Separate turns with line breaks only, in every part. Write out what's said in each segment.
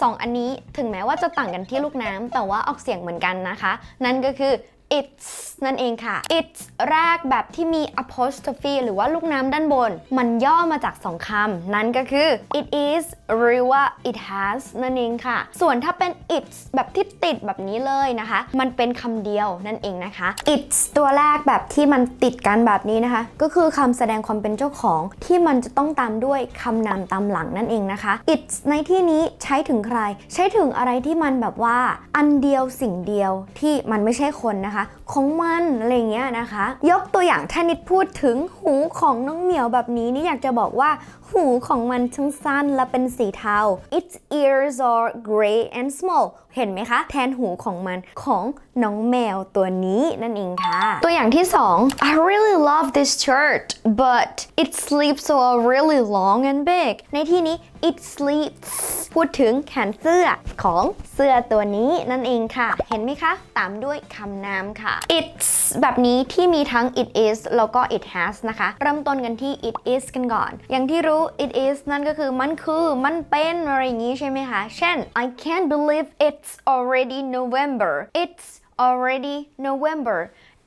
2อันนี้ถึงแม้ว่าจะต่างกันที่ลูกน้ำแต่ว่าออกเสียงเหมือนกันนะคะ นั่นก็คือ it's นั่นเองค่ะ it's แรกแบบที่มี apostrophe หรือว่าลูกน้ำด้านบน มันย่อมาจากสองคำนั่นก็คือ it is หรือว่า it has นั่นเองค่ะ ส่วนถ้าเป็น it's แบบที่ติดแบบนี้เลยนะคะ มันเป็นคำเดียวนั่นเองนะคะ it's ตัวแรกแบบที่มันติดกันแบบนี้นะคะ ก็คือคำแสดงความเป็นเจ้าของที่มันจะต้องตามด้วยคำนามตามหลังนั่นเองนะคะ it's ในที่นี้ใช้ถึงใคร ใช้ถึงอะไรที่มันแบบว่าอันเดียวสิ่งเดียวที่มันไม่ใช่คนนะคะของมัน อะไรเงี้ยนะคะ ยกตัวอย่าง ถ้านิดพูดถึงหูของน้องเหมียวแบบนี้นี่อยากจะบอกว่า หูของมันทั้งสั้นและเป็นสีเทา its ears are gray and small เห็นไหมคะแทนหูของมันของน้องแมวตัวนี้นั่นเองค่ะ ตัวอย่างที่2 I really love this shirt but its sleeves are really long and big ในที่นี้ it sleeps พูดถึงแขนเสื้อของเสื้อตัวนี้นั่นเองค่ะ เห็นไหมคะ ตามด้วยคำนามค่ะ it's แบบนี้ที่มีทั้ง it is แล้วก็ it has นะคะ เริ่มต้นกันที่ it is กันก่อน อย่างที่รู้ it is นั่นก็คือมันคือมันเป็นอะไรอย่างนี้ใช่ไหมคะ เช่น I can't believe it's already November it's already November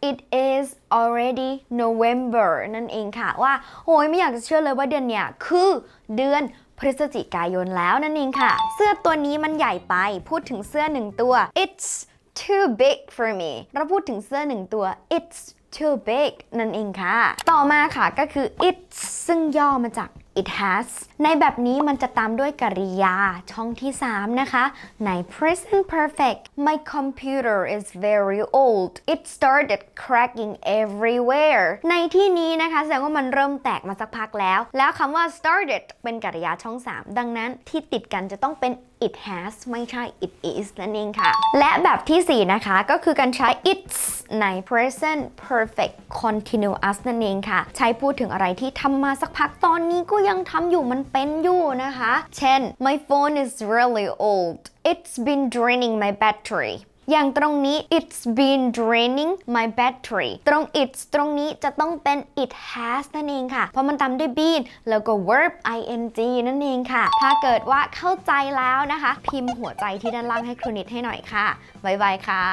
it is already November นั่นเองค่ะว่าโอ้ยไม่อยากจะเชื่อเลยว่าเดือนเนี้ยคือเดือนพฤศจิกายนแล้วนั่นเองค่ะ เสื้อตัวนี้มันใหญ่ไป พูดถึงเสื้อหนึ่งตัว it's too big for me เราพูดถึงเสื้อหนึ่งตัว it's too big นั่นเองค่ะ ต่อมาค่ะก็คือ it's ซึ่งย่อมาจาก it has ในแบบนี้มันจะตามด้วยกริยาช่องที่ 3 นะคะใน present perfect my computer is very old it started cracking everywhere ในที่นี้นะคะ แสดงว่ามันเริ่มแตกมาสักพักแล้ว แล้วคำว่า started เป็นกริยาช่อง 3 ดังนั้นที่ติดกันจะต้องเป็น it has ไม่ใช่ it is นั่นเองค่ะ และแบบที่ 4 นะคะก็คือการใช้ it's ใน present perfect continuous นั่นเองค่ะ ใช้พูดถึงอะไรที่ทำมาสักพักตอนนี้ก็ยังทำอยู่มันเป็นอยู่นะคะ เช่น my phone is really old it's been draining my battery อย่างตรงนี้ it's been draining my battery ตรง it's ตรงนี้จะต้องเป็น it has นั่นเองค่ะ เพราะมันตามด้วย been แล้วก็ verb ing นั่นเองค่ะ ถ้าเกิดว่าเข้าใจแล้วนะคะ พิมพ์หัวใจที่ด้านล่างให้ครูนิดให้หน่อยค่ะบ๊ายบายค่ะ